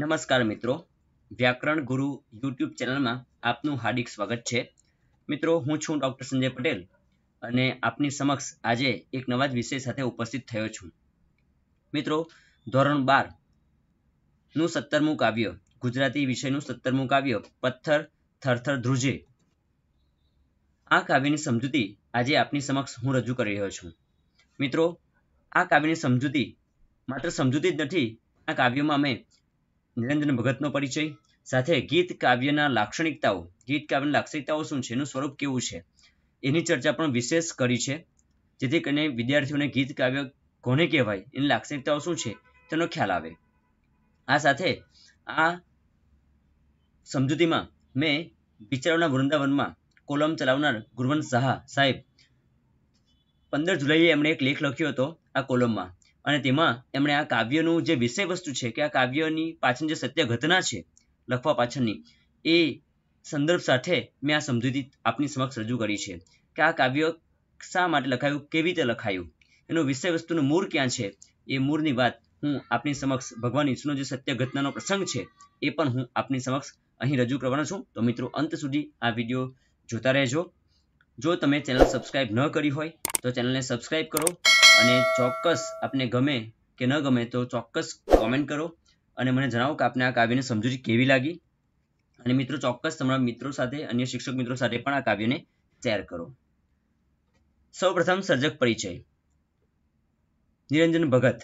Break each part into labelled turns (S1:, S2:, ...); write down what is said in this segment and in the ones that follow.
S1: નમસ્કાર મિત્રો વ્યાકરણ ગુરુ યુટ્યુબ ચેનલમાં આપનું હાર્દિક સ્વાગત છે મિત્રો હું છું ડૉક્ટર સંજય પટેલ અને આપની સમક્ષ આજે એક નવા જ વિષય સાથે ઉપસ્થિત થયો છું મિત્રો ધોરણ બાર નું સત્તરમું કાવ્ય ગુજરાતી વિષયનું સત્તરમું કાવ્ય પથ્થર થરથર ધ્રુજે આ કાવ્યની સમજૂતી આજે આપની સમક્ષ હું રજૂ કરી રહ્યો છું મિત્રો આ કાવ્યની સમજૂતી માત્ર સમજૂતી જ નથી આ કાવ્યમાં અમે નિરંજન ભગતનો પરિચય સાથે ગીત કાવ્યના લાક્ષણિકતાઓ ગીત કાવ્યની લાક્ષણિકતાઓ શું છે એનું સ્વરૂપ કેવું છે એની ચર્ચા પણ વિશેષ કરી છે જેથી કરીને વિદ્યાર્થીઓને ગીત કાવ્ય કોને કહેવાય એની લાક્ષણિકતાઓ શું છે તેનો ખ્યાલ આવે આ સાથે આ સમજૂતીમાં મેં વિચારોના વૃંદાવનમાં કોલમ ચલાવનાર ગુરવંત સાહા સાહેબ પંદર જુલાઈએ એમણે એક લેખ લખ્યો હતો આ કોલમમાં અને તેમાં એમણે આ કાવ્યનું જે વિષય વસ્તુ છે કે આ કાવ્યની પાછળ જે સત્ય ઘટના છે લખવા પાછળની એ સંદર્ભ સાથે મેં આ સમજૂતી આપની સમક્ષ રજૂ કરી છે કે આ કાવ્ય શા માટે લખાયું કેવી રીતે લખાયું એનો વિષય વસ્તુનું મૂળ ક્યાં છે એ મૂળની વાત હું આપની સમક્ષ ભગવાન ઈશ્વરનો જે સત્ય ઘટનાનો પ્રસંગ છે એ પણ હું આપની સમક્ષ અહીં રજૂ કરવાનો છું તો મિત્રો અંત સુધી આ વિડીયો જોતા રહેજો જો તમે ચેનલ સબસ્ક્રાઇબ ન કરી હોય તો ચેનલને સબસ્ક્રાઇબ કરો અને ચોક્કસ આપને ગમે કે ન ગમે તો ચોક્કસ કોમેન્ટ કરો અને મને જણાવો કે આપને આ કાવ્યને સમજૂતી કેવી લાગી અને મિત્રો ચોક્કસ તમારા મિત્રો સાથે અન્ય શિક્ષક મિત્રો સાથે પણ આ કાવ્યને શેર કરો સૌપ્રથમ સર્જક પરિચય નિરંજન ભગત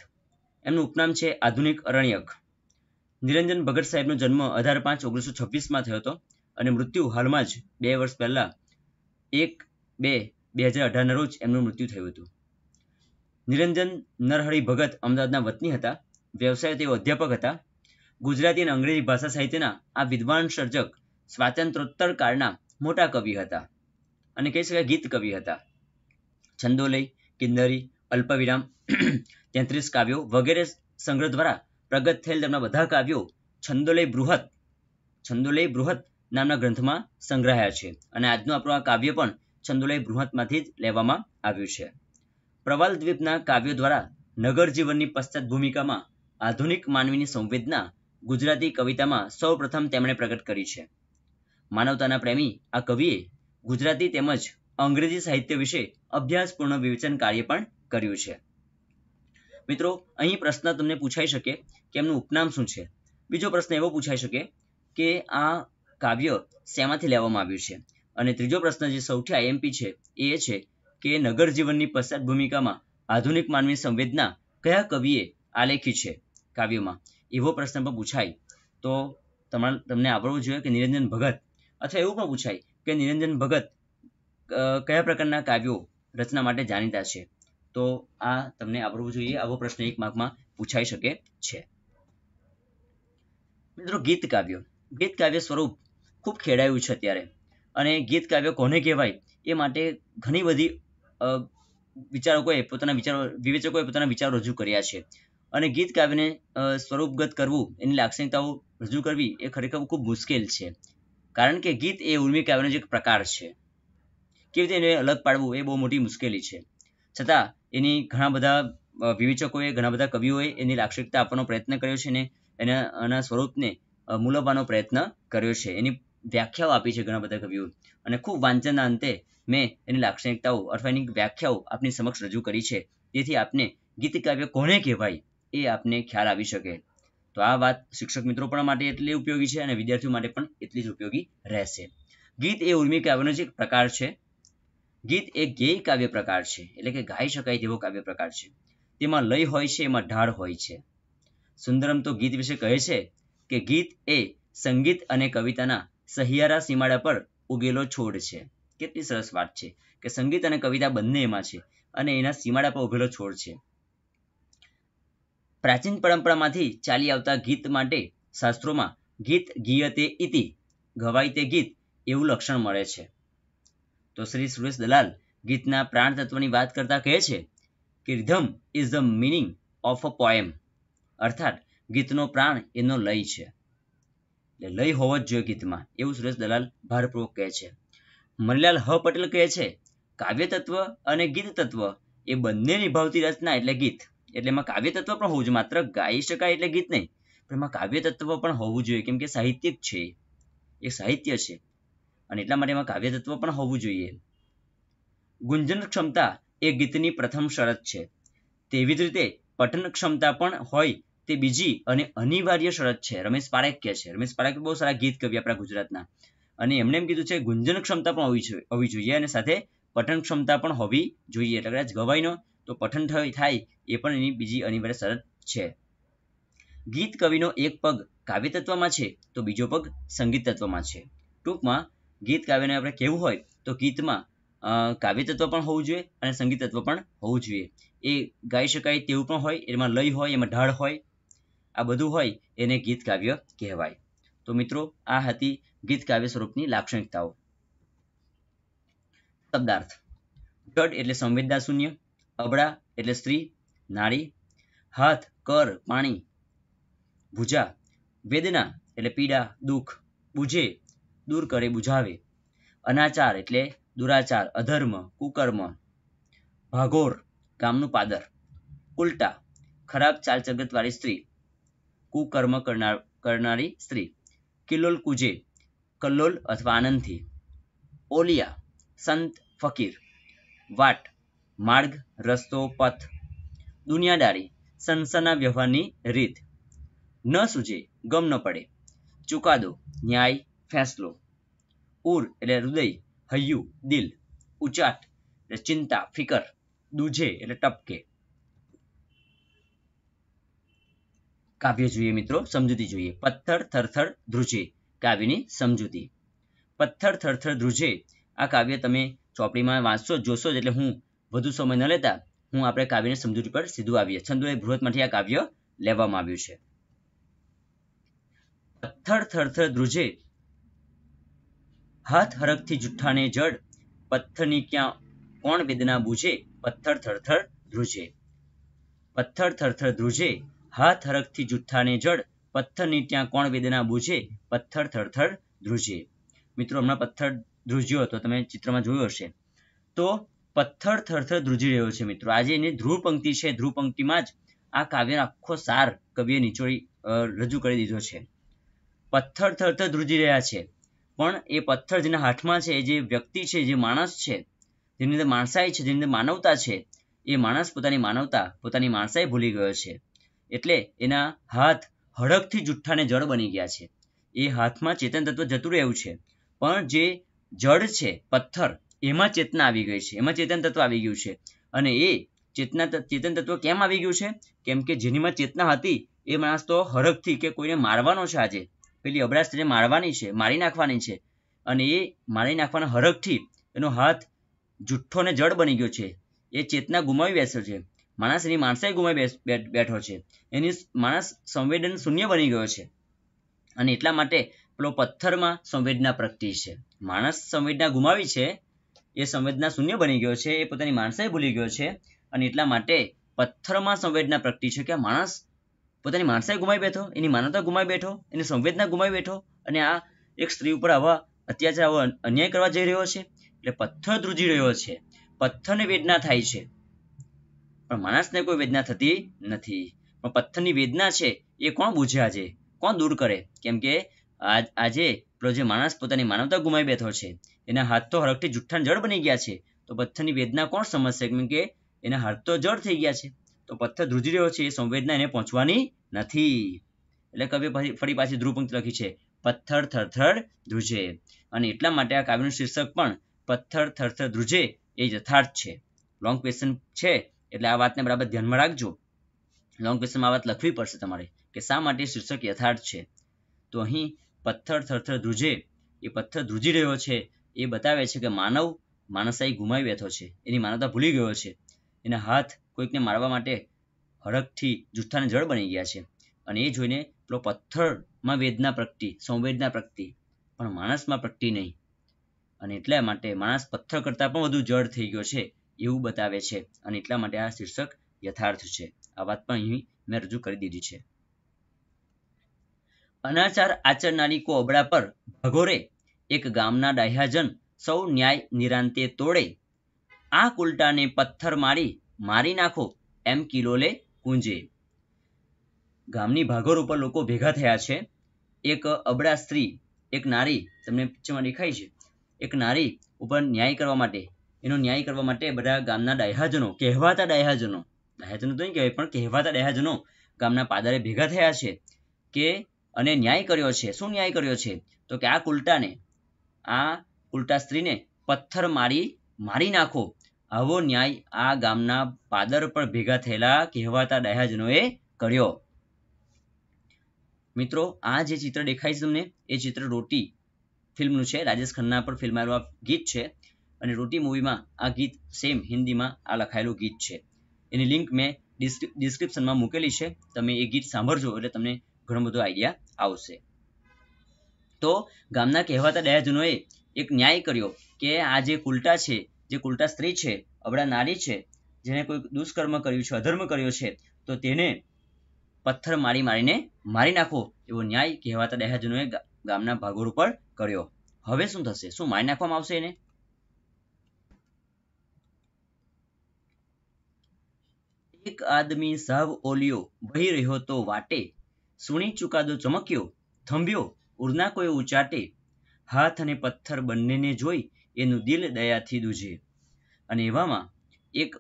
S1: એમનું ઉપનામ છે આધુનિક અરણ્યક નિરંજન ભગત સાહેબનો જન્મ અઢાર પાંચ ઓગણીસો છવ્વીસમાં થયો હતો અને મૃત્યુ હાલમાં જ બે વર્ષ પહેલાં એક બે બે હજાર અઢારના રોજ એમનું મૃત્યુ થયું હતું નિરંજન નરહરિ ભગત અમદાવાદના વતની હતા વ્યવસાય તેઓ અધ્યાપક હતા ગુજરાતી અને અંગ્રેજી ભાષા સાહિત્યના આ વિદ્વાન સર્જક સ્વાતંત્ર્યોત્તર કાળના મોટા કવિ હતા અને કહી શકાય ગીત કવિ હતા છંદોલય કિન્નરી અલ્પવિરામ તેત્રીસ કાવ્યો વગેરે સંગ્રહ દ્વારા પ્રગત થયેલ તેમના બધા કાવ્યો છંદોલય બૃહત છંદોલય બૃહત નામના ગ્રંથમાં સંગ્રહાયા છે અને આજનું આપણું આ કાવ્ય પણ છંદોલય બૃહતમાંથી જ લેવામાં આવ્યું છે પ્રવાલ દ્વીપના કાવ્યો દ્વારા નગર જીવનની પશ્ચાત ભૂમિકામાં આધુનિક માનવીની સંવેદના ગુજરાતી કવિતામાં સૌપ્રથમ તેમણે પ્રગટ કરી છે માનવતાના પ્રેમી આ કવિએ ગુજરાતી તેમજ અંગ્રેજી સાહિત્ય વિશે અભ્યાસપૂર્ણ વિવેચન કાર્ય પણ કર્યું છે મિત્રો અહીં પ્રશ્ન તમને પૂછાઈ શકે કે એમનું ઉપનામ શું છે બીજો પ્રશ્ન એવો પૂછાઈ શકે કે આ કાવ્ય શેમાંથી લેવામાં આવ્યું છે અને ત્રીજો પ્રશ્ન જે સૌથી આઈએમપી છે એ છે કે નગર જીવનની પશ્ચાત ભૂમિકામાં આધુનિક માનવી સંવેદના કયા કવિએ આલેખી છે કાવ્યમાં એવો પ્રશ્ન પણ પૂછાય તો તમારે તમને આવડવું જોઈએ કે નિરંજન ભગત અથવા એવું પણ પૂછાય કે નિરંજન ભગત કયા પ્રકારના કાવ્યો રચના માટે જાણીતા છે તો આ તમને આવડવું જોઈએ આવો પ્રશ્ન એક માર્કમાં પૂછાઈ શકે છે મિત્રો ગીત કાવ્યો ગીત કાવ્ય સ્વરૂપ ખૂબ ખેડાયું છે અત્યારે અને ગીત કાવ્ય કોને કહેવાય એ માટે ઘણી બધી વિચારકોએ પોતાના વિચારો વિવેચકોએ પોતાના વિચારો રજૂ કર્યા છે અને ગીત કાવ્યને સ્વરૂપગત કરવું એની લાક્ષણિકતાઓ રજૂ કરવી એ ખરેખર ખૂબ મુશ્કેલ છે કારણ કે ગીત એ ઉર્મી કાવ્યનો જ એક પ્રકાર છે કેવી રીતે એને અલગ પાડવું એ બહુ મોટી મુશ્કેલી છે છતાં એની ઘણા બધા વિવેચકોએ ઘણા બધા કવિઓએ એની લાક્ષણિકતા આપવાનો પ્રયત્ન કર્યો છે ને એના એના સ્વરૂપને મૂલવવાનો પ્રયત્ન કર્યો છે એની વ્યાખ્યાઓ આપી છે ઘણા બધા કવિઓ અને ખૂબ વાંચનના અંતે મેં એની લાક્ષણિકતાઓ અથવા એની વ્યાખ્યાઓ આપની સમક્ષ રજૂ કરી છે તેથી આપને ગીત કાવ્ય કોને કહેવાય એ આપને ખ્યાલ આવી શકે તો આ વાત શિક્ષક મિત્રો પણ માટે એટલી ઉપયોગી છે અને વિદ્યાર્થીઓ માટે પણ એટલી જ ઉપયોગી રહેશે ગીત એ ઉર્મી કાવ્યનો જ એક પ્રકાર છે ગીત એ ગેય કાવ્ય પ્રકાર છે એટલે કે ગાઈ શકાય તેવો કાવ્ય પ્રકાર છે તેમાં લય હોય છે એમાં ઢાળ હોય છે સુંદરમ તો ગીત વિશે કહે છે કે ગીત એ સંગીત અને કવિતાના સહિયારા સીમાડા પર ઉગેલો છોડ છે કેટલી સરસ વાત છે કે સંગીત અને કવિતા બંને એમાં છે અને એના સીમાડા પર ઉભેલો છોડ છે પ્રાચીન પરંપરામાંથી ચાલી આવતા ગીત માટે શાસ્ત્રોમાં ગીત ગીયતે ઇતિ ગવાય તે ગીત એવું લક્ષણ મળે છે તો શ્રી સુરેશ દલાલ ગીતના પ્રાણ તત્વની વાત કરતા કહે છે કે rhythm is the meaning of a poem અર્થાત ગીતનો પ્રાણ એનો લય છે એટલે લય હોવો જ જોઈએ ગીતમાં એવું સુરેશ દલાલ ભારપૂર્વક કહે છે મલ્યાલ હ પટેલ કહે છે કાવ્ય તત્વ અને ગીત તત્વ એ બંને નિભાવતી રચના એટલે ગીત એટલે એમાં કાવ્ય તત્વ પણ હોવું જોઈએ માત્ર ગાઈ શકાય એટલે ગીત નહીં પણ એમાં કાવ્ય તત્વ પણ હોવું જોઈએ કેમ કે સાહિત્યિક છે એ સાહિત્ય છે અને એટલા માટે એમાં કાવ્ય તત્વ પણ હોવું જોઈએ ગુંજન ક્ષમતા એ ગીતની પ્રથમ શરત છે તેવી જ રીતે પઠન ક્ષમતા પણ હોય તે બીજી અને અનિવાર્ય શરત છે રમેશ પારેખ કહે છે રમેશ પારેખ બહુ સારા ગીત કવિ આપણા ગુજરાતના અને એમને એમ કીધું છે ગુંજન ક્ષમતા પણ હોવી હોવી જોઈએ અને સાથે પઠન ક્ષમતા પણ હોવી જોઈએ એટલે કદાચ ગવાઈનો તો પઠન થાય એ પણ એની બીજી અનિવાર્ય શરત છે ગીત કવિનો એક પગ કાવ્ય છે તો બીજો પગ સંગીત તત્વમાં છે ટૂંકમાં ગીત કાવ્યને આપણે કેવું હોય તો ગીતમાં કાવ્ય તત્વ પણ હોવું જોઈએ અને સંગીત તત્વ પણ હોવું જોઈએ એ ગાઈ શકાય તેવું પણ હોય એમાં લય હોય એમાં ઢાળ હોય આ બધું હોય એને ગીત કાવ્ય કહેવાય તો મિત્રો આ હતી ગીત કાવ્ય સ્વરૂપની લાક્ષણિકતાઓ શબ્દાર્થ જડ એટલે સંવેદના શૂન્ય અબળા એટલે સ્ત્રી નાળી હાથ કર પાણી ભૂજા વેદના એટલે પીડા દુઃખ બુજે દૂર કરે બુજાવે અનાચાર એટલે દુરાચાર અધર્મ કુકર્મ ભાગોર ગામનું પાદર ઉલટા ખરાબ ચાલચગતવાળી સ્ત્રી કુકર્મ કરનાર કરનારી સ્ત્રી કિલોલ કુજે કલ્લોલ અથવા આનંદથી ઓલિયા સંત ફકીર વાટ માર્ગ રસ્તો પથ દુનિયાદારી સંસારના વ્યવહારની રીત ન સૂજે ગમ ન પડે ચુકાદો ન્યાય ફેંસલો ઉર એટલે હૃદય હૈયું દિલ ઉચાટ એટલે ચિંતા ફિકર દૂજે એટલે ટપકે કાવ્ય જોઈએ મિત્રો સમજૂતી જોઈએ પથ્થર થરથર ધ્રુજે કાવ્યની સમજૂતી પથ્થર થરથર ધ્રુજે આ કાવ્ય તમે ચોપડીમાં વાંચશો જોશો એટલે હું વધુ સમય ન લેતા હું આપણે કાવ્યની સમજૂતી પર સીધું આવીએ છંદોએ બૃહદમાંથી આ કાવ્ય લેવામાં આવ્યું છે પથ્થર થરથર ધ્રુજે હાથ હરખથી જુઠ્ઠાને જડ પથ્થરની ક્યાં કોણ વેદના બુજે પથ્થર થરથર ધ્રુજે પથ્થર થરથર ધ્રુજે હાથ હરખથી જુઠ્ઠાને જડ પથ્થરની ત્યાં કોણ વેદના બુજે પથ્થર થરથર ધ્રુજે મિત્રો હમણાં પથ્થર ધ્રુજ્યો હતો તમે ચિત્રમાં જોયું હશે તો પથ્થર થરથર ધ્રુજી રહ્યો છે મિત્રો આજે એની ધ્રુવ પંક્તિ છે ધ્રુવ પંક્તિમાં જ આ કાવ્યનો આખો સાર કવિએ નીચોડી રજૂ કરી દીધો છે પથ્થર થરથર ધ્રુજી રહ્યા છે પણ એ પથ્થર જેના હાથમાં છે જે વ્યક્તિ છે જે માણસ છે જેની અંદર માણસાઈ છે જેની અંદર માનવતા છે એ માણસ પોતાની માનવતા પોતાની માણસાઈ ભૂલી ગયો છે એટલે એના હાથ હડકથી જુઠ્ઠાને જળ બની ગયા છે એ હાથમાં ચેતન તત્વ જતું રહ્યું છે પણ જે જળ છે પથ્થર એમાં ચેતના આવી ગઈ છે એમાં ચેતન તત્વ આવી ગયું છે અને એ ચેતના ચેતન તત્વ કેમ આવી ગયું છે કેમ કે જેનીમાં ચેતના હતી એ માણસ તો હરખથી કે કોઈને મારવાનો છે આજે પેલી અબડા સ્ત્રીને મારવાની છે મારી નાખવાની છે અને એ મારી નાખવાના હરખથી એનો હાથ જુઠ્ઠો ને જડ બની ગયો છે એ ચેતના ગુમાવી બેસ્યો છે માણસ એની માણસાઈ ગુમાવી બેઠો છે એની માણસ સંવેદન શૂન્ય બની ગયો છે અને એટલા માટે પેલો પથ્થરમાં સંવેદના પ્રગતિ છે માણસ સંવેદના ગુમાવી છે એ સંવેદના શૂન્ય બની ગયો છે એ પોતાની માણસાઈ ભૂલી ગયો છે અને એટલા માટે પથ્થરમાં સંવેદના પ્રગતિ છે કે માણસ પોતાની માણસાઈ ગુમાવી બેઠો એની માનવતા ગુમાવી બેઠો એની સંવેદના ગુમાવી બેઠો અને આ એક સ્ત્રી ઉપર આવા અત્યાચાર આવો અન્યાય કરવા જઈ રહ્યો છે એટલે પથ્થર ધ્રુજી રહ્યો છે પથ્થરને વેદના થાય છે પણ માણસને કોઈ વેદના થતી નથી પણ પથ્થરની વેદના છે એ કોણ બુઝે આજે કોણ દૂર કરે કેમ કે આજે પેલો માણસ પોતાની માનવતા ગુમાવી બેઠો છે એના હાથ તો હરખથી જુઠ્ઠાણ જળ બની ગયા છે તો પથ્થરની વેદના કોણ સમજશે કેમ કે એના હાથ તો જળ થઈ ગયા છે તો પથ્થર ધ્રુજી રહ્યો છે એ સંવેદના એને પહોંચવાની નથી એટલે કવિએ ફરી પાછી ધ્રુવપંક્તિ લખી છે પથ્થર થરથર ધ્રુજે અને એટલા માટે આ કાવ્યનું શીર્ષક પણ પથ્થર થરથર ધ્રુજે એ યથાર્થ છે લોંગ ક્વેશ્ચન છે એટલે આ વાતને બરાબર ધ્યાનમાં રાખજો લોંગ ક્વેશ્ચનમાં આ વાત લખવી પડશે તમારે કે શા માટે શીર્ષક યથાર્થ છે તો અહીં પથ્થર થરથર ધ્રુજે એ પથ્થર ધ્રુજી રહ્યો છે એ બતાવે છે કે માનવ માણસાઈ ગુમાવી બેઠો છે એની માનવતા ભૂલી ગયો છે એના હાથ કોઈકને મારવા માટે હડકથી જુઠ્ઠાને જળ બની ગયા છે અને એ જોઈને પેલો પથ્થરમાં વેદના પ્રગટી સંવેદના પ્રગતિ પણ માણસમાં પ્રગટી નહીં અને એટલા માટે માણસ પથ્થર કરતાં પણ વધુ જળ થઈ ગયો છે એવું બતાવે છે અને એટલા માટે આ શીર્ષક યથાર્થ છે આ વાત પણ અહીં મેં રજૂ કરી દીધી છે અનાચાર આચરનારી કોબળા પર ભગોરે એક ગામના ડાહ્યાજન સૌ ન્યાય નિરાંતે તોડે આ કુલટાને પથ્થર મારી મારી નાખો એમ કિલોલે કુંજે ગામની ભાગોર ઉપર લોકો ભેગા થયા છે એક અબળા સ્ત્રી એક નારી તમને પિક્ચરમાં દેખાય છે એક નારી ઉપર ન્યાય કરવા માટે એનો ન્યાય કરવા માટે બધા ગામના ડાયહાજનો કહેવાતા ડાયહાજનો ડાયહાજનો તો નહીં કહેવાય પણ કહેવાતા ડાયહાજનો ગામના પાદરે ભેગા થયા છે કે અને ન્યાય કર્યો છે શું ન્યાય કર્યો છે તો કે આ કુલટાને આ કુલટા સ્ત્રીને પથ્થર મારી મારી નાખો આવો ન્યાય આ ગામના પાદર પર ભેગા થયેલા કહેવાતા ડાયહાજનોએ કર્યો મિત્રો આ જે ચિત્ર દેખાય છે તમને એ ચિત્ર રોટી ફિલ્મનું છે રાજેશ ખન્ના પર ફિલ્મ આ ગીત છે અને રોટી મૂવીમાં આ ગીત સેમ હિન્દીમાં આ લખાયેલું ગીત છે એની લિંક મેં ડિસ્ક્રિપ્શનમાં મૂકેલી છે તમે એ ગીત સાંભળજો એટલે તમને ઘણો બધો આઈડિયા આવશે તો ગામના કહેવાતા દયાજનોએ એક ન્યાય કર્યો કે આ જે કુલટા છે જે કુલટા સ્ત્રી છે અબડા નારી છે જેને કોઈ દુષ્કર્મ કર્યું છે અધર્મ કર્યો છે તો તેને પથ્થર મારી મારીને મારી નાખો એવો ન્યાય કહેવાતા દહેજનોએ ગામના ભાગોળ ઉપર કર્યો હવે શું થશે શું મારી નાખવામાં આવશે એને એક આદમી સાવ ઓલિયો વહી રહ્યો તો વાટે સુણી ચુકાદો ચમક્યો થંભ્યો ઉરના કોઈ ઉચાટે હાથ અને પથ્થર બંનેને જોઈ એનું દિલ દયાથી દૂજે અને એવામાં એક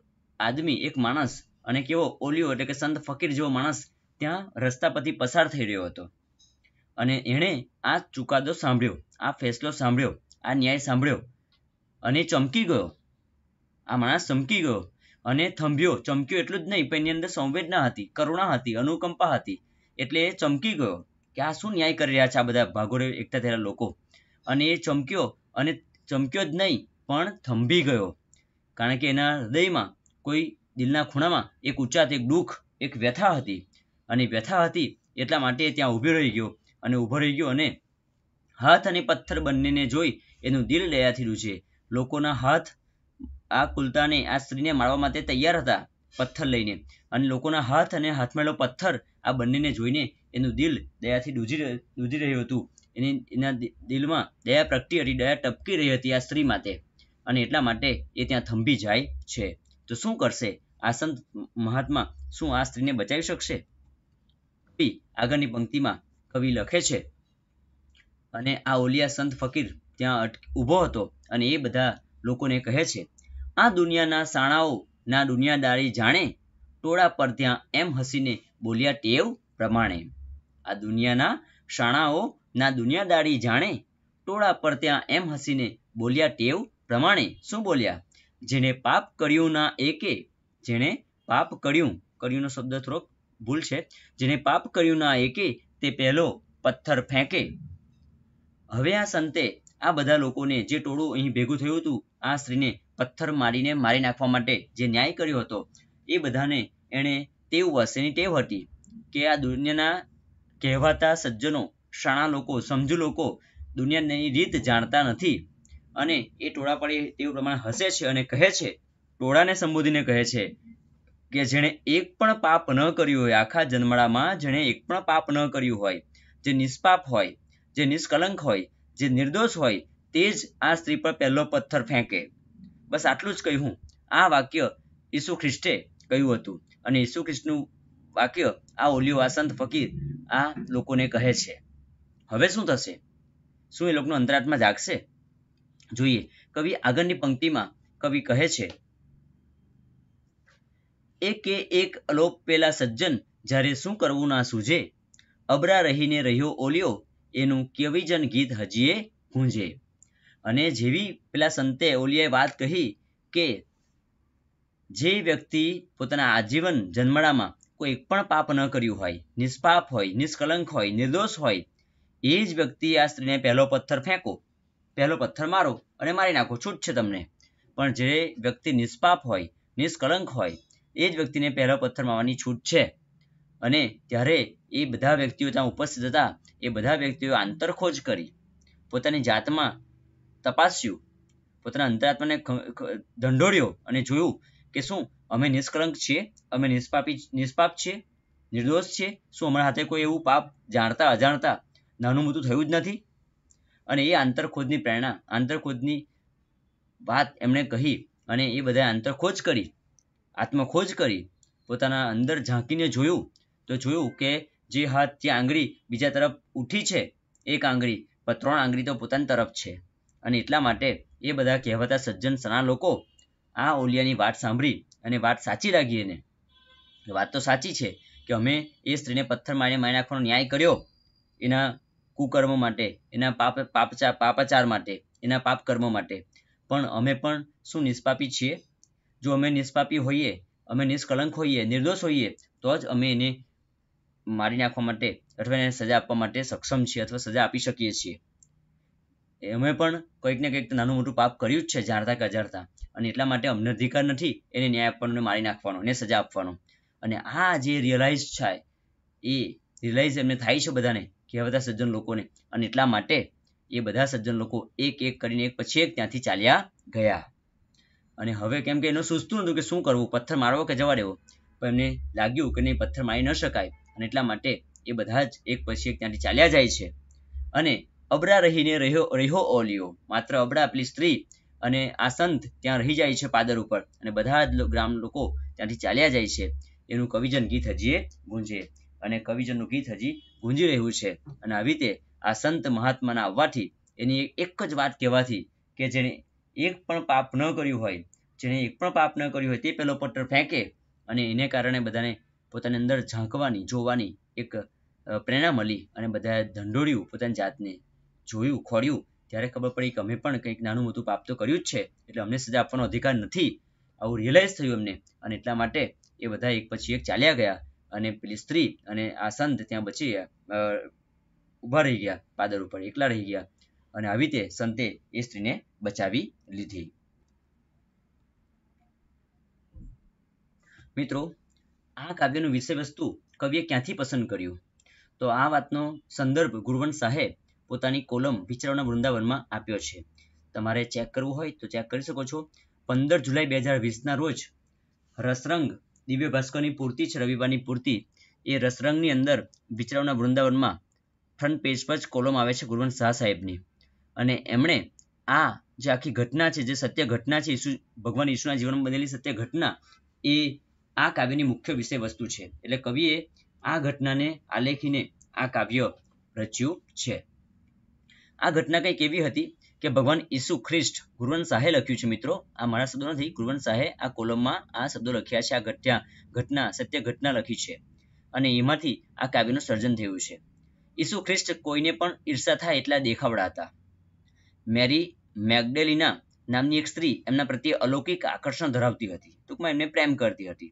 S1: આદમી એક માણસ અને કેવો ઓલિયો એટલે કે સંત ફકીર જેવો માણસ ત્યાં રસ્તા પરથી પસાર થઈ રહ્યો હતો અને એણે આ ચુકાદો સાંભળ્યો આ ફેસલો સાંભળ્યો આ ન્યાય સાંભળ્યો અને ચમકી ગયો આ માણસ ચમકી ગયો અને થંભ્યો ચમક્યો એટલું જ નહીં પણ એની અંદર સંવેદના હતી કરુણા હતી અનુકંપા હતી એટલે એ ચમકી ગયો કે આ શું ન્યાય કરી રહ્યા છે આ બધા ભાગોળે એકઠા થયેલા લોકો અને એ ચમક્યો અને ચમક્યો જ નહીં પણ થંભી ગયો કારણ કે એના હૃદયમાં કોઈ દિલના ખૂણામાં એક ઉચાત એક દુઃખ એક વ્યથા હતી અને વ્યથા હતી એટલા માટે ત્યાં ઊભી રહી ગયો અને ઊભો રહી ગયો અને હાથ અને પથ્થર બંનેને જોઈ એનું દિલ દયા થયેલું છે લોકોના હાથ આ કુલતાને આ સ્ત્રીને મારવા માટે તૈયાર હતા પથ્થર લઈને અને લોકોના હાથ અને હાથમાં પથ્થર આ બંનેને જોઈને એનું દિલ દયાથી ડૂજી ડૂજી રહ્યું હતું એની એના દિલમાં દયા પ્રગટી હતી દયા ટપકી રહી હતી આ સ્ત્રી માટે અને એટલા માટે એ ત્યાં થંભી જાય છે તો શું કરશે આ સંત મહાત્મા શું આ સ્ત્રીને બચાવી શકશે આગળની પંક્તિમાં કવિ લખે છે અને આ ઓલિયા સંત ફકીર ત્યાં ઊભો હતો અને એ બધા લોકોને કહે છે આ દુનિયાના સાણાઓ ના દુનિયાદારી જાણે ટોળા પર ત્યાં એમ હસીને બોલ્યા ટેવ પ્રમાણે આ દુનિયાના શાણાઓ ના દુનિયાદારી જાણે ટોળા પર ત્યાં એમ હસીને બોલ્યા ટેવ પ્રમાણે શું બોલ્યા જેને પાપ કર્યું ના એકે જેણે પાપ કર્યું કર્યુંનો શબ્દ થોડોક ભૂલ છે જેને પાપ કર્યું ના એકે તે પહેલો પથ્થર ફેંકે હવે આ સંતે આ બધા લોકોને જે ટોળું અહીં ભેગું થયું હતું આ સ્ત્રીને પથ્થર મારીને મારી નાખવા માટે જે ન્યાય કર્યો હતો એ બધાને એણે તેવ વર્ષેની ટેવ હતી કે આ દુનિયાના કહેવાતા સજ્જનો શાણા લોકો સમજુ લોકો દુનિયાની રીત જાણતા નથી અને એ ટોળા પર તેવું પ્રમાણે હસે છે અને કહે છે ટોળાને સંબોધીને કહે છે કે જેણે એક પણ પાપ ન કર્યું હોય આખા જન્મડામાં જેણે એક પણ પાપ ન કર્યું હોય જે નિષ્પાપ હોય જે નિષ્કલંક હોય જે નિર્દોષ હોય તે જ આ સ્ત્રી પર પહેલો પથ્થર ફેંકે બસ આટલું જ કહ્યું આ વાક્ય ઈસુ ખ્રિસ્તે કહ્યું હતું અને ઈસુ ખ્રિસ્તનું વાક્ય આ ઓલિયો આસંત ફકીર આ લોકોને કહે છે હવે શું થશે શું એ લોકોનો અંતરાત્મા જાગશે જોઈએ કવિ આગળની પંક્તિમાં કવિ કહે છે એકે એક અલોપ પેલા સજ્જન જ્યારે શું કરવું ના સૂઝે અબરા રહીને રહ્યો ઓલિયો એનું કેવીજન ગીત હજીએ ગુંજે અને જેવી પેલા સંતે ઓલીએ વાત કહી કે જે વ્યક્તિ પોતાના આજીવન જન્મડામાં કોઈ પણ પાપ ન કર્યું હોય નિષ્પાપ હોય નિષ્કલંક હોય નિર્દોષ હોય એ જ વ્યક્તિ આ સ્ત્રીને પહેલો પથ્થર ફેંકો પહેલો પથ્થર મારો અને મારી નાખો છૂટ છે તમને પણ જે વ્યક્તિ નિષ્પાપ હોય નિષ્કલંક હોય એ જ વ્યક્તિને પહેલો પથ્થર મારવાની છૂટ છે અને ત્યારે એ બધા વ્યક્તિઓ ત્યાં ઉપસ્થિત હતા એ બધા વ્યક્તિઓ આંતરખોજ કરી પોતાની જાતમાં તપાસ્યું પોતાના અંતરાત્માને ધંડોળ્યો અને જોયું કે શું અમે નિષ્કલંક છીએ અમે નિષ્પાપી નિષ્પાપ છીએ નિર્દોષ છીએ શું અમારા હાથે કોઈ એવું પાપ જાણતા અજાણતા નાનું મોટું થયું જ નથી અને એ આંતરખોજની પ્રેરણા આંતરખોજની વાત એમણે કહી અને એ બધાએ આંતરખોજ કરી આત્મખોજ કરી પોતાના અંદર ઝાંકીને જોયું તો જોયું કે જે હાથ હાથથી આંગળી બીજા તરફ ઉઠી છે એક આંગળી પણ ત્રણ આંગળી તો પોતાની તરફ છે અને એટલા માટે એ બધા કહેવાતા સજ્જન સના લોકો આ ઓલિયાની વાત સાંભળી અને વાત સાચી લાગી એને વાત તો સાચી છે કે અમે એ સ્ત્રીને પથ્થર મારી મારી નાખવાનો ન્યાય કર્યો એના કુકર્મ માટે એના પાપ પાપચા પાપાચાર માટે એના પાપ કર્મ માટે પણ અમે પણ શું નિષ્પાપી છીએ જો અમે નિષ્પાપી હોઈએ અમે નિષ્કલંક હોઈએ નિર્દોષ હોઈએ તો જ અમે એને મારી નાખવા માટે અથવા એને સજા આપવા માટે સક્ષમ છીએ અથવા સજા આપી શકીએ છીએ અમે પણ કંઈક ને કંઈક નાનું મોટું પાપ કર્યું જ છે જાણતા કે અજાણતા અને એટલા માટે અમને અધિકાર નથી એને ન્યાય આપવાનો મારી નાખવાનો એને સજા આપવાનો અને આ જે રિયલાઇઝ થાય એ રિયલાઇઝ એમને થાય છે બધાને કે બધા સજ્જન લોકોને અને એટલા માટે એ બધા સજ્જન લોકો એક એક કરીને એક પછી એક ત્યાંથી ચાલ્યા ગયા અને હવે કેમ કે એનું સૂચતું હતું કે શું કરવું પથ્થર મારવો કે જવા દેવો પણ એમને લાગ્યું કે નહીં પથ્થર મારી ન શકાય અને એટલા માટે એ બધા જ એક પછી એક ત્યાંથી ચાલ્યા જાય છે અને અબરા રહીને રહ્યો રહ્યો ઓલિયો માત્ર અબરા પેલી સ્ત્રી અને આ સંત ત્યાં રહી જાય છે પાદર ઉપર અને બધા જ ગ્રામ લોકો ત્યાંથી ચાલ્યા જાય છે એનું કવિજન ગીત હજી ગુંજે અને કવિજનનું ગીત હજી ગુંજી રહ્યું છે અને આવી રીતે આ સંત મહાત્માના આવવાથી એની એક જ વાત કહેવાથી કે જેણે એક પણ પાપ ન કર્યું હોય જેણે એક પણ પાપ ન કર્યું હોય તે પેલો પટ્ટર ફેંકે અને એને કારણે બધાને પોતાની અંદર ઝાંકવાની જોવાની એક પ્રેરણા મળી અને બધાએ ધંડોળ્યું પોતાની જાતને જોયું ખોળ્યું ત્યારે ખબર પડી કે અમે પણ કંઈક નાનું મોટું પાપ તો કર્યું જ છે એટલે અમને સજા આપવાનો અધિકાર નથી આવું રિયલાઇઝ થયું એમને અને એટલા માટે એ બધા એક પછી એક ચાલ્યા ગયા અને પેલી સ્ત્રી અને આ સંત ત્યાં બચી ગયા ઊભા રહી ગયા પાદર ઉપર એકલા રહી ગયા અને આવી રીતે સંતે એ સ્ત્રીને બચાવી લીધી મિત્રો આ કાવ્યનું વિષય વસ્તુ કવિએ ક્યાંથી પસંદ કર્યું તો આ વાતનો સંદર્ભ ગુરુવંત સાહેબ પોતાની કોલમ વિચારોના વૃંદાવનમાં આપ્યો છે તમારે ચેક કરવું હોય તો ચેક કરી શકો છો પંદર જુલાઈ બે હજાર વીસના રોજ રસરંગ દિવ્ય ભાસ્કરની પૂર્તિ છે રવિવારની પૂર્તિ એ રસરંગની અંદર વિચારોના વૃંદાવનમાં ફ્રન્ટ પેજ પર જ કોલમ આવે છે ગુરુવંત શાહ સાહેબની અને એમણે આ જે આખી ઘટના છે જે સત્ય ઘટના છે ઈસુ ભગવાન ઈસુના જીવનમાં બનેલી સત્ય ઘટના એ આ કાવ્યની મુખ્ય વિષય વસ્તુ છે એટલે કવિએ આ ઘટનાને આલેખીને આ કાવ્ય રચ્યું છે આ ઘટના કંઈક એવી હતી કે ભગવાન ઈસુ ખ્રિસ્ત ગુરુવંત શાહે લખ્યું છે મિત્રો આ મારા શબ્દો નથી ગુરવન શાહે આ કોલમમાં આ શબ્દો લખ્યા છે આ ઘટ્યા ઘટના સત્ય ઘટના લખી છે અને એમાંથી આ કાવ્યનું સર્જન થયું છે ઈસુ ખ્રિસ્ત કોઈને પણ ઈર્ષા થાય એટલા દેખાવડા હતા મેરી મેગડેલિના નામની એક સ્ત્રી એમના પ્રત્યે અલૌકિક આકર્ષણ ધરાવતી હતી ટૂંકમાં એમને પ્રેમ કરતી હતી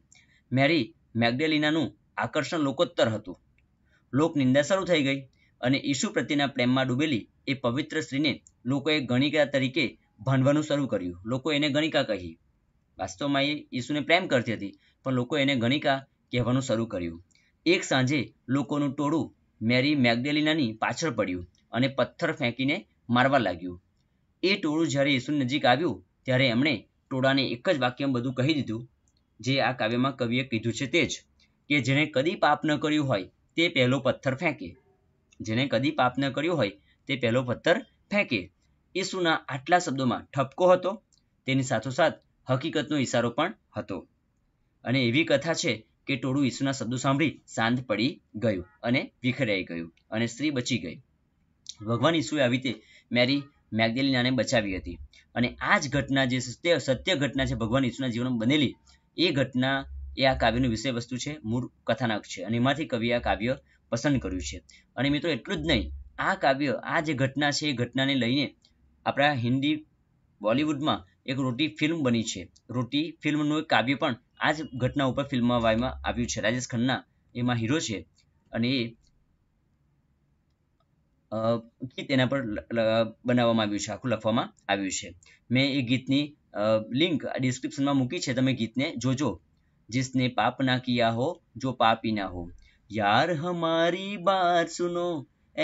S1: મેરી મેગડેલિનાનું આકર્ષણ લોકોત્તર હતું લોક નિંદા શરૂ થઈ ગઈ અને ઈસુ પ્રત્યેના પ્રેમમાં ડૂબેલી એ પવિત્ર સ્ત્રીને લોકોએ ગણિકા તરીકે ભાંડવાનું શરૂ કર્યું લોકો એને ગણિકા કહી વાસ્તવમાં એ ઈસુને પ્રેમ કરતી હતી પણ લોકો એને ગણિકા કહેવાનું શરૂ કર્યું એક સાંજે લોકોનું ટોળું મેરી મેગડેલિનાની પાછળ પડ્યું અને પથ્થર ફેંકીને મારવા લાગ્યું એ ટોળું જ્યારે ઈસુની નજીક આવ્યું ત્યારે એમણે ટોળાને એક જ વાક્યમાં બધું કહી દીધું જે આ કાવ્યમાં કવિએ કીધું છે તે જ કે જેણે કદી પાપ ન કર્યું હોય તે પહેલો પથ્થર ફેંકે જેને કદી પાપ ન કર્યું હોય તે પહેલો પથ્થર ફેંકે ઈસુના આટલા શબ્દોમાં ઠપકો હતો તેની સાથોસાથ હકીકતનો ઈશારો પણ હતો અને એવી કથા છે કે ટોળું ઈસુના શબ્દો સાંભળી શાંત પડી ગયું અને વિખરાઈ ગયું અને સ્ત્રી બચી ગઈ ભગવાન ઈસુએ આવી રીતે મેરી મેગદેલિનાને બચાવી હતી અને આ જ ઘટના જે સત્ય સત્ય ઘટના છે ભગવાન ઈસુના જીવનમાં બનેલી એ ઘટના એ આ કાવ્યનું વિષય વસ્તુ છે મૂળ કથાનક છે અને એમાંથી કવિ આ કાવ્ય પસંદ કર્યું છે અને મિત્રો એટલું જ નહીં આ કાવ્ય આ જે ઘટના છે એ ઘટનાને લઈને આપણા હિન્દી બોલિવૂડમાં એક રોટી ફિલ્મ બની છે રોટી ફિલ્મનું એક કાવ્ય પણ આ જ ઘટના ઉપર ફિલ્મવામાં આવ્યું છે રાજેશ ખન્ના એમાં હીરો છે અને એ ગીત એના પર બનાવવામાં આવ્યું છે આખું લખવામાં આવ્યું છે મેં એ ગીતની લિંક ડિસ્ક્રિપ્શનમાં મૂકી છે તમે ગીતને જોજો જિસને પાપ ના કિયા હો જો પાપી ના હો यार हमारी बात सुनो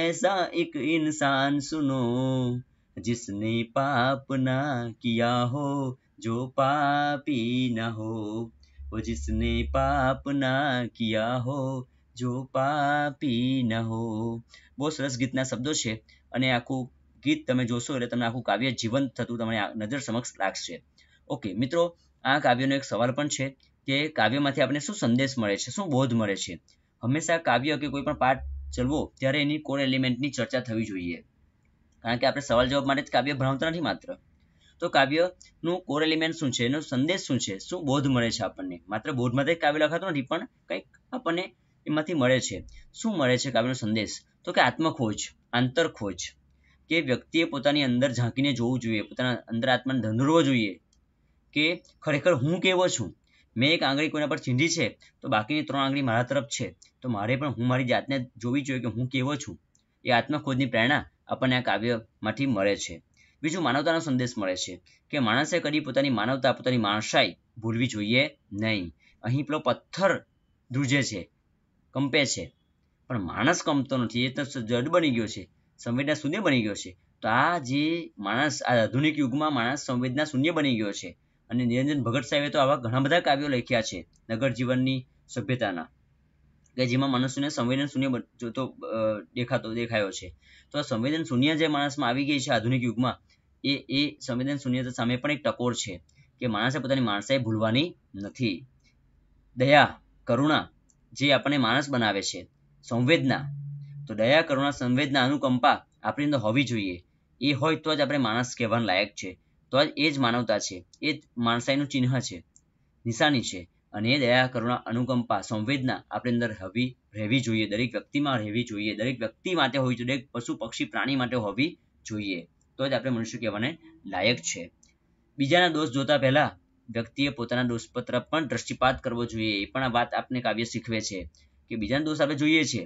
S1: ऐसा एक इंसान सुनो जिसने पाप ना किया हो जो पापी ना हो वो जिसने पाप ना કિયા હો જો પાપી ન હો બહુ સરસ ગીતના શબ્દો છે અને આખું ગીત તમે જોશો એટલે તમને આખું કાવ્ય જીવંત થતું તમને નજર સમક્ષ લાગશે ઓકે મિત્રો આ કાવ્યનો એક સવાલ પણ છે કે કાવ્યમાંથી આપણે શું સંદેશ મળે છે શું બોધ મળે છે હંમેશા કાવ્ય કે કોઈ પણ પાઠ ચલવો ત્યારે એની કોર એલિમેન્ટની ચર્ચા થવી જોઈએ કારણ કે આપણે સવાલ જવાબ માટે જ કાવ્ય ભણાવતા નથી માત્ર તો કાવ્યનું કોર એલિમેન્ટ શું છે એનો સંદેશ શું છે શું બોધ મળે છે આપણને માત્ર બોધમાંથી કાવ્ય લખાતું નથી પણ કંઈક આપણને એમાંથી મળે છે શું મળે છે કાવ્યનો સંદેશ તો કે આત્મખોજ આંતરખોજ કે વ્યક્તિએ પોતાની અંદર ઝાંકીને જોવું જોઈએ પોતાના અંદર આત્માને ધંધરવો જોઈએ કે ખરેખર હું કેવો છું મેં એક આંગળી કોઈના પર ચીંધી છે તો બાકીની ત્રણ આંગળી મારા તરફ છે તો મારે પણ હું મારી જાતને જોવી જોઈએ કે હું કેવો છું એ આત્મખોજની પ્રેરણા આપણને આ કાવ્યમાંથી મળે છે બીજું માનવતાનો સંદેશ મળે છે કે માણસે કદી પોતાની માનવતા પોતાની માણસાઈ ભૂલવી જોઈએ નહીં અહીં પેલો પથ્થર ધ્રુજે છે કંપે છે પણ માણસ કંપતો નથી એ તો જડ બની ગયો છે સંવેદના શૂન્ય બની ગયો છે તો આ જે માણસ આ આધુનિક યુગમાં માણસ સંવેદના શૂન્ય બની ગયો છે અને નિરંજન ભગત સાહેબે તો આવા ઘણા બધા કાવ્યો લખ્યા છે નગર જીવનની સભ્યતાના કે જેમાં મનુષ્યને સંવેદન શૂન્ય જોતો દેખાતો દેખાયો છે તો આ સંવેદન શૂન્ય જે માણસમાં આવી ગઈ છે આધુનિક યુગમાં એ એ સંવેદન શૂન્યતા સામે પણ એક ટકોર છે કે માણસે પોતાની માણસાઈ ભૂલવાની નથી દયા કરુણા જે આપણને માણસ બનાવે છે સંવેદના તો દયા કરુણા સંવેદના અનુકંપા આપણી અંદર હોવી જોઈએ એ હોય તો જ આપણે માણસ કહેવાન લાયક છે તો જ એ જ માનવતા છે એ માણસાઈનું ચિહ્ન છે નિશાની છે અને એ દયા કરુણા અનુકંપા સંવેદના આપણી અંદર હવી રહેવી જોઈએ દરેક વ્યક્તિમાં રહેવી જોઈએ દરેક વ્યક્તિ માટે હોવી જોઈએ દરેક પશુ પક્ષી પ્રાણી માટે હોવી જોઈએ તો જ આપણે મનુષ્ય કહેવાને લાયક છે બીજાના દોષ જોતા પહેલા વ્યક્તિએ પોતાના દોષ પર તરફ પણ દ્રષ્ટિપાત કરવો જોઈએ એ પણ આ વાત આપણે કાવ્ય શીખવે છે કે બીજાના દોષ આપણે જોઈએ છીએ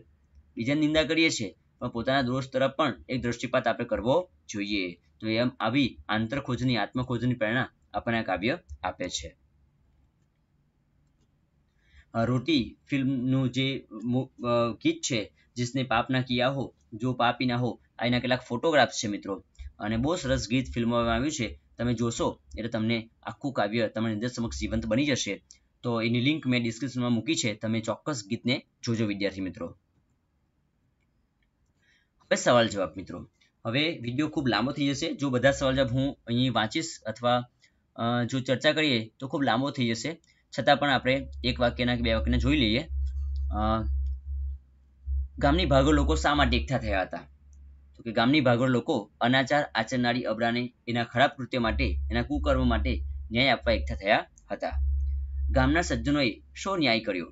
S1: બીજાની નિંદા કરીએ છીએ પણ પોતાના દોષ તરફ પણ એક દ્રષ્ટિપાત આપણે કરવો જોઈએ એમ આવી આંતરખોજની આત્મખોજની પ્રેરણા આપણને કાવ્ય આપે છે રોટી ફિલ્મનું જે ગીત છે જિસને પાપ ના કિયા હો જો પાપી ના હો આના કેટલાક ફોટોગ્રાફ્સ છે મિત્રો અને બહુ સરસ ગીત ફિલ્મમાં આવ્યું છે તમે જોશો એટલે તમને આખું કાવ્ય તમારી અંદર સમક્ષ જીવંત બની જશે તો એની લિંક મેં ડિસ્ક્રિપ્શનમાં મૂકી છે તમે ચોક્કસ ગીતને જોજો વિદ્યાર્થી મિત્રો હવે સવાલ જવાબ મિત્રો હવે વિડીયો ખૂબ લાંબો થઈ જશે જો બધા સવાલ જવાબ હું અહીં વાંચીશ અથવા જો ચર્ચા કરીએ તો ખૂબ લાંબો થઈ જશે છતાં પણ આપણે એક વાક્યના કે બે વાક્યના જોઈ લઈએ ગામની ભાગો લોકો શા માટે એકઠા થયા હતા તો કે ગામની ભાગો લોકો અનાચાર આચરનારી અબડાને એના ખરાબ કૃત્ય માટે એના કુકર્મ માટે ન્યાય આપવા એકઠા થયા હતા ગામના સજ્જનોએ શો ન્યાય કર્યો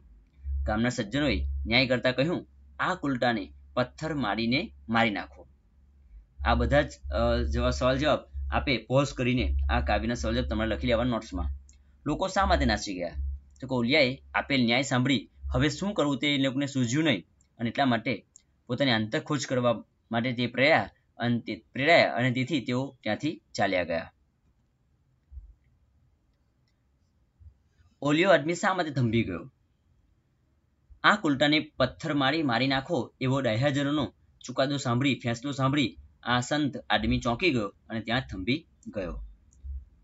S1: ગામના સજ્જનોએ ન્યાય કરતા કહ્યું આ કુલટાને પથ્થર મારીને મારી નાખો આ બધા જ જેવા સવાલ જવાબ આપે પોઝ કરીને આ કાવ્યના સવાલ જવાબ તમારે લખી લેવા નોટ્સમાં લોકો શા માટે નાસી ગયા તો કૌલિયાએ આપેલ ન્યાય સાંભળી હવે શું કરવું તે લોકોને સૂઝ્યું નહીં અને એટલા માટે પોતાની આંતરખોજ કરવા માટે તે પ્રેરાયા અને પ્રેરાયા અને તેથી તેઓ ત્યાંથી ચાલ્યા ગયા ઓલિયો આદમી શા માટે થંભી ગયો આ ઉલટાને પથ્થર મારી મારી નાખો એવો ડાહ્યાજનોનો ચુકાદો સાંભળી ફેંસલો સાંભળી આ સંત આદમી ચોંકી ગયો અને ત્યાં થંભી ગયો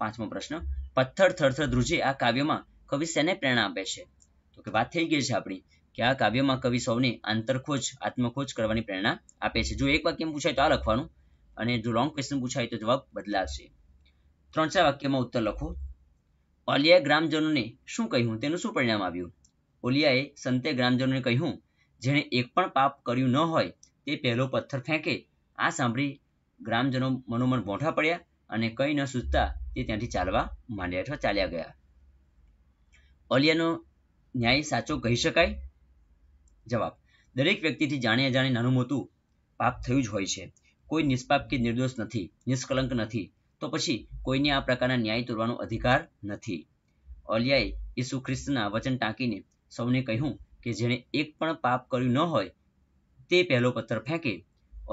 S1: પાંચમો પ્રશ્ન પથ્થર થરથર ધ્રુજે આ કાવ્યમાં કવિ શેને પ્રેરણા આપે છે તો કે વાત થઈ ગઈ છે આપણી કે આ કાવ્યમાં કવિ સૌને આંતરખોજ આત્મખોજ કરવાની પ્રેરણા આપે છે જો એક વાક્યમાં પૂછાય તો આ લખવાનું અને જો લોંગ ક્વેશ્ચન પૂછાય તો જવાબ બદલાશે ત્રણ ચાર વાક્યમાં ઉત્તર લખો ઓલિયાએ ગ્રામજનોને શું કહ્યું તેનું શું પરિણામ આવ્યું ઓલિયાએ સંતે ગ્રામજનોને કહ્યું જેણે એક પણ પાપ કર્યું ન હોય તે પહેલો પથ્થર ફેંકે આ સાંભળી ગ્રામજનો મનોમન મોઠા પડ્યા અને કંઈ ન સૂઝતા તે ત્યાંથી ચાલવા માંડ્યા અથવા ચાલ્યા ગયા ઓલિયાનો ન્યાય સાચો કહી શકાય જવાબ દરેક વ્યક્તિથી જાણે અજાણે નાનું મોટું પાપ થયું જ હોય છે કોઈ નિષ્પાપ કે નિર્દોષ નથી નિષ્કલંક નથી તો પછી કોઈને આ પ્રકારના ન્યાય તોડવાનો અધિકાર નથી ઓલિયાએ ઈસુ ખ્રિસ્તના વચન ટાંકીને સૌને કહ્યું કે જેણે એક પણ પાપ કર્યું ન હોય તે પહેલો પથ્થર ફેંકે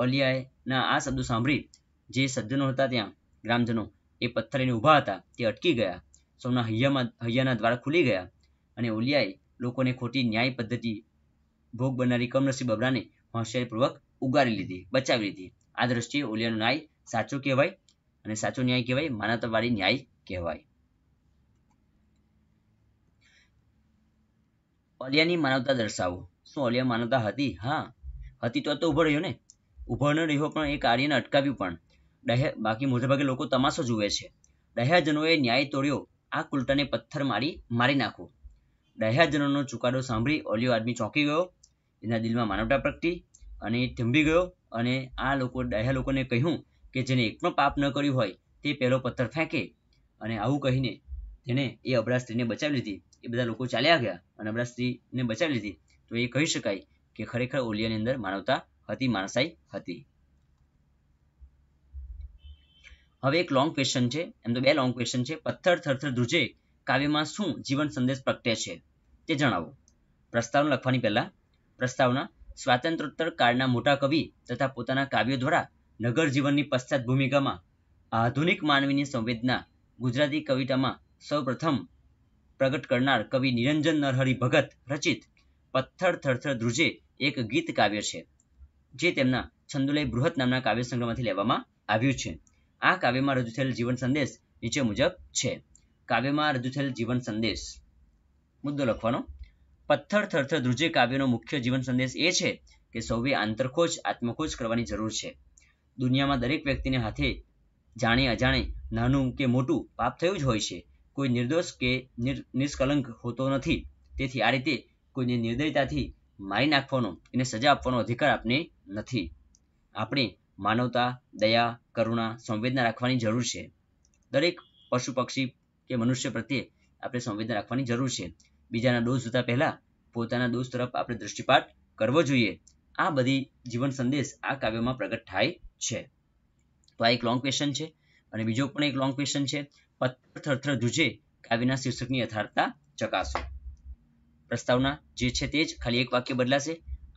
S1: ઓલિયાએ ના આ શબ્દો સાંભળી જે સજ્જનો હતા ત્યાં ગ્રામજનો એ પથ્થરીને ઊભા હતા તે અટકી ગયા સૌના હૈયામાં હૈયાના દ્વારા ખુલી ગયા અને ઓલિયાએ લોકોને ખોટી ન્યાય પદ્ધતિ ભોગ બનનારી કમનસીબ અબરાને હોશિયારીપૂર્વક ઉગારી લીધી બચાવી લીધી આ દ્રષ્ટિએ ઓલિયાનો ન્યાય સાચો કહેવાય અને સાચો ન્યાય કહેવાય માનવતાવાદી ન્યાય કહેવાય ઓલિયાની માનવતા દર્શાવો શું ઓલિયા માનવતા હતી હા હતી તો ઊભો રહ્યો ને ઊભો ન રહ્યો પણ એ કાર્યને અટકાવ્યું પણ દહે બાકી મોટેભાગે લોકો તમાશો જુએ છે દહ્યાજનોએ ન્યાય તોડ્યો આ કુલટાને પથ્થર મારી મારી નાખો દહ્યાજનોનો ચુકાદો સાંભળી ઓલિયો આદમી ચોંકી ગયો એના દિલમાં માનવતા પ્રગટી અને થંભી ગયો અને આ લોકો દહ્યા લોકોને કહ્યું કે જેને એક પણ પાપ ન કર્યું હોય તે પહેલો પથ્થર ફેંકે અને આવું કહીને તેણે એ અબળા સ્ત્રીને બચાવી લીધી એ બધા લોકો ચાલ્યા ગયા અને અબળા સ્ત્રીને બચાવી લીધી તો એ કહી શકાય કે ખરેખર ઓલિયાની અંદર માનવતા હતી માણસાઈ હતી હવે એક લોંગ ક્વેશ્ચન છે એમ તો બે લોંગ ક્વેશ્ચન છે પથ્થર થરથર ધ્રુજે કાવ્યમાં શું જીવન સંદેશ પ્રગટે છે તે જણાવો પ્રસ્તાવના લખવાની પહેલા પ્રસ્તાવના સ્વાતંત્રોત્તર કાળના મોટા કવિ તથા પોતાના કાવ્યો દ્વારા નગર જીવનની પશ્ચાત ભૂમિકામાં આધુનિક માનવીની સંવેદના ગુજરાતી કવિતામાં સૌ પ્રથમ પ્રગટ કરનાર કવિ નિરંજન નરહરિ ભગત રચિત પથ્થર થરથર ધ્રુજે એક ગીત કાવ્ય છે જે તેમના છંદુલય બૃહત નામના કાવ્ય સંગ્રહમાંથી લેવામાં આવ્યું છે આ કાવ્યમાં રજૂ થયેલ જીવન સંદેશ નીચે મુજબ છે કાવ્યમાં રજૂ થયેલ જીવન સંદેશ મુદ્દો લખવાનો પથ્થર થરથર ધ્રુજે કાવ્યનો મુખ્ય જીવન સંદેશ એ છે કે સૌએ આંતરખોજ આત્મખોજ કરવાની જરૂર છે દુનિયામાં દરેક વ્યક્તિને હાથે જાણે અજાણે નાનું કે મોટું પાપ થયું જ હોય છે કોઈ નિર્દોષ કે નિષ્કલંક હોતો નથી તેથી આ રીતે કોઈની નિર્દયતાથી મારી નાખવાનો એને સજા આપવાનો અધિકાર આપને નથી આપણે માનવતા દયા કરુણા સંવેદના રાખવાની જરૂર છે દરેક પશુ પક્ષી કે મનુષ્ય પ્રત્યે આપણે સંવેદના રાખવાની જરૂર છે બીજાના દોષ જોતા પહેલાં પોતાના દોષ તરફ આપણે દૃષ્ટિપાત કરવો જોઈએ આ બધી જીવન સંદેશ આ કાવ્યમાં પ્રગટ થાય છે તો આ એક લોંગ ક્વેશ્ચન છે અને બીજો પણ એક લોંગ ક્વેશ્ચન છે પથ્થર થરથર ધ્રુજે કાવ્યના શીર્ષકની યથાર્થતા ચકાસો પ્રસ્તાવના જે છે તે જ ખાલી એક વાક્ય બદલાશે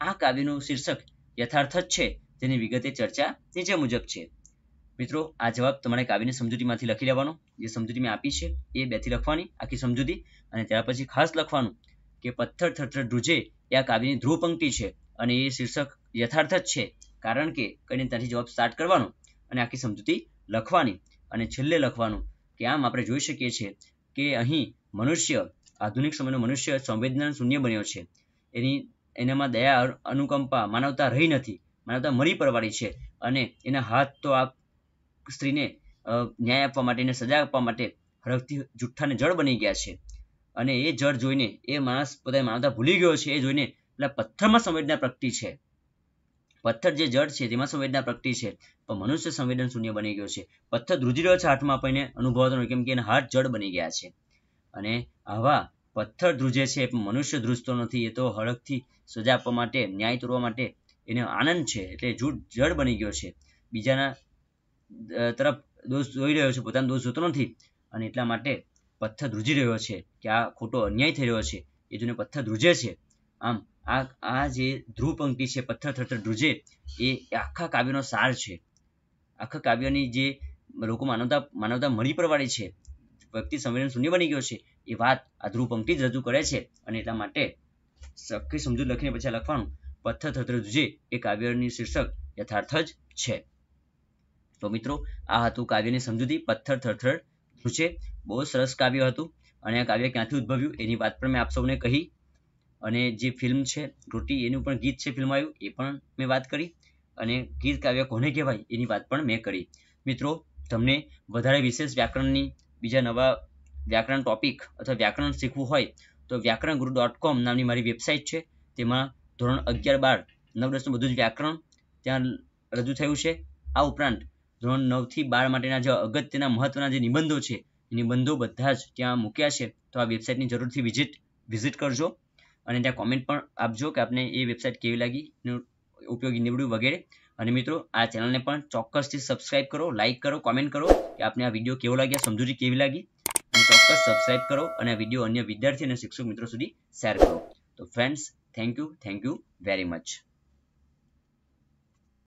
S1: આ કાવ્યનું શીર્ષક યથાર્થ જ છે જેની વિગતે ચર્ચા નીચે મુજબ છે મિત્રો આ જવાબ તમારે કાવ્યની સમજૂતીમાંથી લખી લેવાનો જે સમજૂતી મેં આપી છે એ બેથી લખવાની આખી સમજૂતી અને ત્યાર પછી ખાસ લખવાનું કે પથ્થર થરથર ધ્રુજે એ આ કાવ્યની ધ્રુવ પંક્તિ છે અને એ શીર્ષક યથાર્થ જ છે કારણ કે કરીને ત્યાંથી જવાબ સ્ટાર્ટ કરવાનો અને આખી સમજૂતી લખવાની અને છેલ્લે લખવાનું કે આમ આપણે જોઈ શકીએ છીએ કે અહીં મનુષ્ય આધુનિક સમયનો મનુષ્ય સંવેદના શૂન્ય બન્યો છે એની એનામાં દયા અનુકંપા માનવતા રહી નથી માનવતા મરી પરવાળી છે અને એના હાથ તો આ સ્ત્રીને ન્યાય આપવા માટે એને સજા આપવા માટે હરખથી જુઠ્ઠાને જળ બની ગયા છે અને એ જળ જોઈને એ માણસ પોતાની માનવતા ભૂલી ગયો છે એ જોઈને એટલે પથ્થરમાં સંવેદના પ્રગટી છે પથ્થર જે જળ છે તેમાં સંવેદના પ્રગટી છે પણ મનુષ્ય સંવેદન શૂન્ય બની ગયો છે પથ્થર ધ્રુજી છે હાથમાં આપણને અનુભવતો કેમ કે એના હાથ જળ બની ગયા છે અને આવા પથ્થર ધ્રુજે છે મનુષ્ય ધ્રુજતો નથી એ તો હળકથી સજા આપવા માટે ન્યાય તોડવા માટે એને આનંદ છે એટલે જૂઠ જડ બની ગયો છે બીજાના તરફ દોષ જોઈ રહ્યો છે પોતાનો દોષ જોતો નથી અને એટલા માટે પથ્થર ધ્રુજી રહ્યો છે કે આ ખોટો અન્યાય થઈ રહ્યો છે એ જોને પથ્થર ધ્રુજે છે આમ આ આ જે ધ્રુવ પંક્તિ છે પથ્થર થરથર ધ્રુજે એ આખા કાવ્યનો સાર છે આખા કાવ્યની જે લોકો માનવતા માનવતા મળી પરવાળી છે વ્યક્તિ સંવેદન શૂન્ય બની ગયો છે એ વાત આ ધ્રુવ પંક્તિ જ રજૂ કરે છે અને એટલા માટે સખી સમજૂત લખીને પછી લખવાનું પથ્થર થત્ર જુજે એ કાવ્યની શીર્ષક યથાર્થ જ છે તો મિત્રો આ હતું કાવ્યની સમજૂતી પથ્થર થરથર ધ્રુજે બહુ સરસ કાવ્ય હતું અને આ કાવ્ય ક્યાંથી ઉદ્ભવ્યું એની વાત પણ મેં આપ સૌને કહી અને જે ફિલ્મ છે રોટી એનું પણ ગીત છે ફિલ્મ આવ્યું એ પણ મેં વાત કરી અને ગીત કાવ્ય કોને કહેવાય એની વાત પણ મેં કરી મિત્રો તમને વધારે વિશેષ વ્યાકરણની બીજા નવા વ્યાકરણ ટોપિક અથવા વ્યાકરણ શીખવું હોય તો વ્યાકરણ ગુરુ ડોટ કોમ નામની મારી વેબસાઇટ છે તેમાં ધોરણ અગિયાર બાર નવ દસનું બધું જ વ્યાકરણ ત્યાં રજૂ થયું છે આ ઉપરાંત ધોરણ નવથી બાર માટેના જે અગત્યના મહત્વના જે નિબંધો છે એ નિબંધો બધા જ ત્યાં મૂક્યા છે તો આ વેબસાઇટની જરૂરથી વિઝિટ વિઝિટ કરજો અને ત્યાં કોમેન્ટ પણ આપજો કે આપને એ વેબસાઇટ કેવી લાગી ઉપયોગી નીવડ્યું વગેરે અને મિત્રો આ ચેનલને પણ ચોક્કસથી સબસ્ક્રાઇબ કરો લાઇક કરો કોમેન્ટ કરો કે આપને આ વિડીયો કેવો લાગ્યા સમજૂરી કેવી લાગી અને ચોક્કસ સબસ્ક્રાઇબ કરો અને આ વિડીયો અન્ય વિદ્યાર્થી અને શિક્ષક મિત્રો સુધી શેર કરો તો friends thank you thank you very much